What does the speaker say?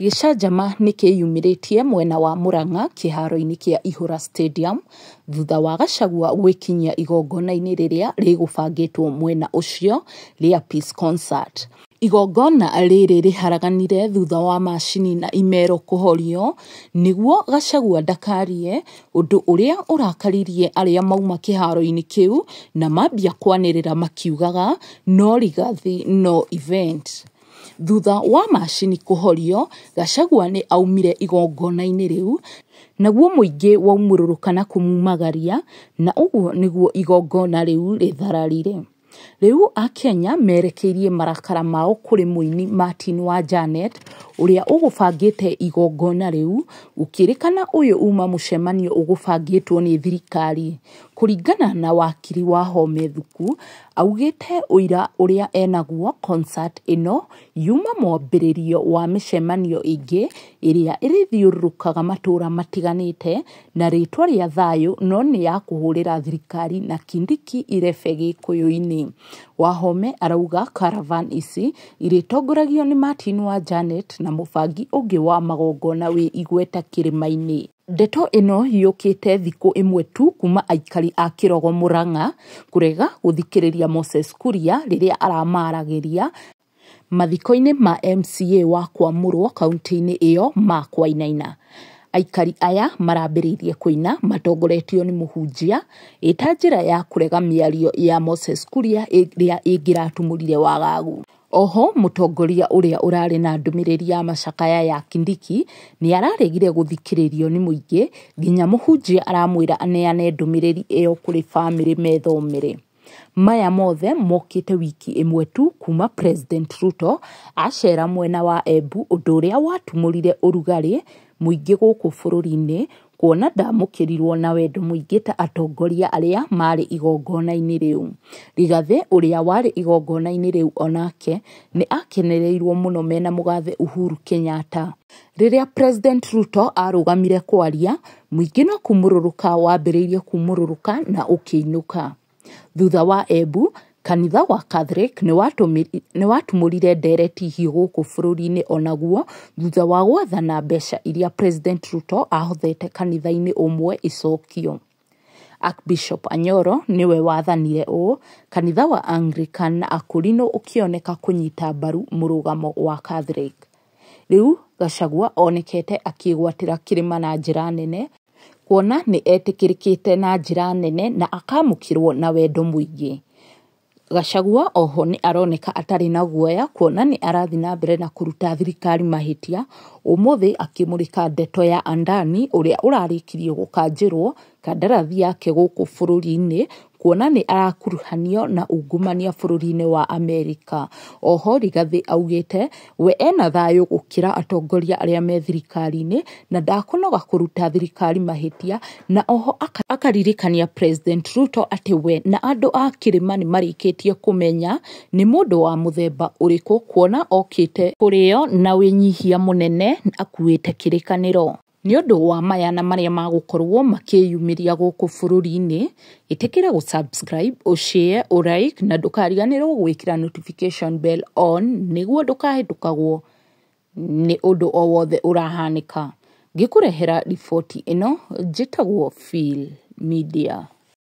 gĩcanjama nĩkĩyumĩrĩtie mwena wa Murang'a kĩharo-inĩ kĩa Ihura stadium thutha wa Gachagua gwĩkinyia igongona-inĩ rĩrĩa rĩgũbangĩtwo mwena ũcio rĩa Peace Concert Igongona rĩrĩ rĩharaganire thutha wa macini na imero kũhorio nĩguo gacagua ndakarie ũndũ ũrĩa ũrakaririe arĩa mauma kĩharo-inĩ kĩu na mambia kwanĩrĩra makiugaga no rigathi no event thutha wa macini kũhorio gacagua nĩ aumire igongona-inĩ rĩu naguo mũingĩ waumũrũrũka na kũmumagaria na ũguo nĩguo igongona rĩu rĩthararire a akenya merekeirie marakara mao kuri muini Martin wa Janet uria ugubangite igongona riu gukirikana uyu uma mucemanio ugubangitwo ni thirikari kuringana na wakiri wa Home Thuku augite uira uria enaguo concert ino yuma mwambiririo wa micemanio ingi iria irithiururukaga matura matiganite na ritwa ria thayu no ni ya kuhurira thirikari na Kindiki irebe gikuyu-ini wahome arauga caravan ici irĩtongoragio nĩ martin wa janet na mũbangi ũngĩ wa magongona wĩ igweta kĩrĩma-inĩ ndeto ĩno yũkĩte thikũ ĩmwe tu kuma aikari a kĩrogo Mũrang'a kũrega gũthikĩrĩria Moses Kuria rĩrĩa aramaragĩria mathiko-inĩ ma MCA wa kwamũrwo kaunti inĩ ĩyo ma Kwainaina Aikari aya marambĩrĩirie kũina matongoretio nĩ mũhunjia ĩta njĩra ya kũrega mĩario ya Moses Kuria ĩrĩa ĩngĩratumũrire wagagu. Oho mũtongoria ũrĩa ũrarĩ na ndũmĩrĩri ya macakaya ya Kindiki nĩararegire gũthikĩrĩrio nĩ mũingĩ nginya mũhunjia aramwĩra aneane ndũmĩrĩri ĩyo kũrĩ bamĩrĩ methomere maya mothe mokite wiki imwe tu kuma president ruto acera mwena wa embu undu uria watumurire urugari muingi guku bururi-ini kuona ndamukirirwo na wendo muingi ta atongoria aria mari igongona-ini riu rigathe uria wari igongona-ini riu onake ni akenereirwo muno mena mugathe uhuru kenyatta riria president ruto arugamire kwaria muingi no kumuroroka wambiriirie kumuroroka na ukiinuka thutha wa Embu kanitha wa Catholic nĩ watũmũrire ndereti hiũ gũkũ bũrũri-inĩ onaguo thutha wa gwathana mbeca iria President Ruto ahothete kanitha ini ũmwe icokio Archbishop Anyoro niwe wathanire o kanitha wa Anglican na ukioneka kunyita kũnyita mbaru mũrũgamo wa Catholic. Rĩu Gachagua onekete akigwatira kĩrĩma na njĩra nene kuona nĩ etĩkĩrĩkĩte na njĩra nene na akamũkĩrwo na wendo ingä gacagua oho nä aroneka atarä na guoya kuona nä arathiĩ na mbere na kũruta thirikari mahĩtia, ũmũthĩ akĩmũrĩka ndeto ya andani ũrĩa ũrarĩkirie gũkanjĩrwo kandarathi yake gũkũ bũrũri-inĩ kuona nä arakuruhanio na ungumania bũrũri wa Amerika. Oho Rigathĩ augĩte we ena kä ra atongoria a me thirikari inä na kå ruta thirikari mahĩtia na oho akaririkania President Ruto atä we na andå a kĩrĩma nĩ marĩkĩtie kũmenya nĩ mũndũ wa mũthemba ũrĩkũ kuona okĩte kũrĩo na wĩnyihia mũnene akuĩte kĩrĩkanĩro nä å ndå wa maya na marä a magåkorwo makäyumä gũkũ bũrũri-inĩ ĩtĩkĩra gå subscribe re gå na ndũkariganĩrwo gwĩkĩra notification bell on nĩguo ndũkahĩtũkagwo nĩ ũndũ o wothe kå rehera riboti ĩno njĩtagwo Phil Media